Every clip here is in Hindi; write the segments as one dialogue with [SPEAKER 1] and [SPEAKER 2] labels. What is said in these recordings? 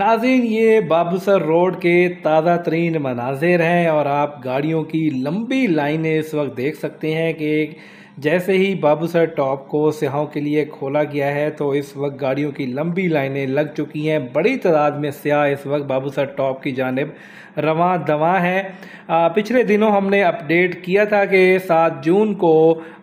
[SPEAKER 1] नाजिन ये बाबूसर रोड के ताज़ा तरीन मनाजिर हैं और आप गाड़ियों की लंबी लाइनें इस वक्त देख सकते हैं कि जैसे ही बाबूसर टॉप को सियाहों के लिए खोला गया है तो इस वक्त गाड़ियों की लंबी लाइनें लग चुकी हैं बड़ी तादाद में सयाह इस वक्त बाबूसर टॉप की जानब रवा दवा हैं पिछले दिनों हमने अपडेट किया था कि सात जून को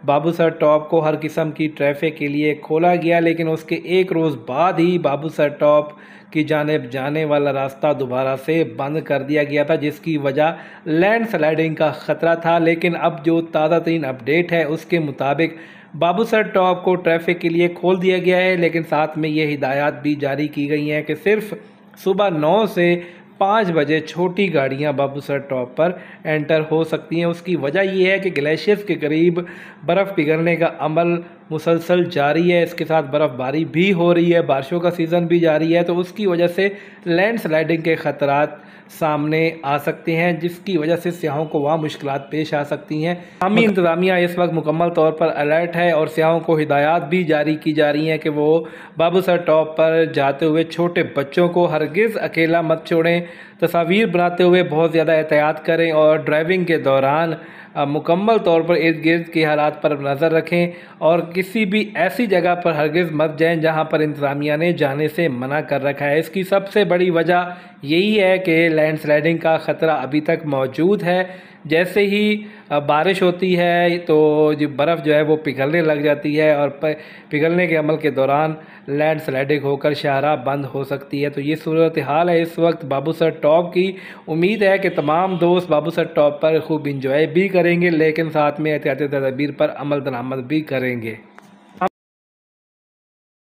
[SPEAKER 1] बाबूसर टॉप को हर किस्म की ट्रैफिक के लिए खोला गया लेकिन उसके एक रोज़ बाद ही बाबूसर टॉप की जानब जाने वाला रास्ता दोबारा से बंद कर दिया गया था जिसकी वजह लैंड स्लाइडिंग का ख़तरा था लेकिन अब जो ताज़ा तरीन अपडेट है उसके मुताबिक बाबूसर टॉप को ट्रैफिक के लिए खोल दिया गया है लेकिन साथ में ये हिदायत भी जारी की गई हैं कि सिर्फ सुबह नौ से पाँच बजे छोटी गाड़ियां बाबूसर टॉप पर एंटर हो सकती हैं उसकी वजह यह है कि ग्लेशियर्स के करीब बर्फ़ पिघलने का अमल मुसलसल जारी है इसके साथ बर्फ़बारी भी हो रही है बारिशों का सीज़न भी जारी है तो उसकी वजह से लैंड स्लाइडिंग के ख़तरात सामने आ सकते हैं जिसकी वजह से सयाहों को वहाँ मुश्किल पेश आ सकती हैं हमी इंतज़ामिया इस वक्त मुकम्मल तौर पर अलर्ट है और सियाहों को हिदायत भी जारी की जा रही हैं कि वो बाबूसर टॉप पर जाते हुए छोटे बच्चों को हरगिज़ अकेला मत छोड़ें तस्वीर बनाते हुए बहुत ज़्यादा एहतियात करें और ड्राइविंग के दौरान मुकम्मल तौर पर इर्द गिर्द के हालात पर नज़र रखें और किसी भी ऐसी जगह पर हरगिज़ मत जाएं जहां पर इंतज़ामिया ने जाने से मना कर रखा है इसकी सबसे बड़ी वजह यही है कि लैंडस्लाइडिंग का ख़तरा अभी तक मौजूद है जैसे ही बारिश होती है तो जो बर्फ़ जो है वो पिघलने लग जाती है और पिघलने के अमल के दौरान लैंड स्लाइडिंग होकर शाहरा बंद हो सकती है तो ये सूरत हाल है इस वक्त बाबू सर टॉप की उम्मीद है कि तमाम दोस्त बाबू सर टॉप पर खूब इंजॉय भी करेंगे लेकिन साथ में एहतियाती तदबीर पर अमल दरामद भी करेंगे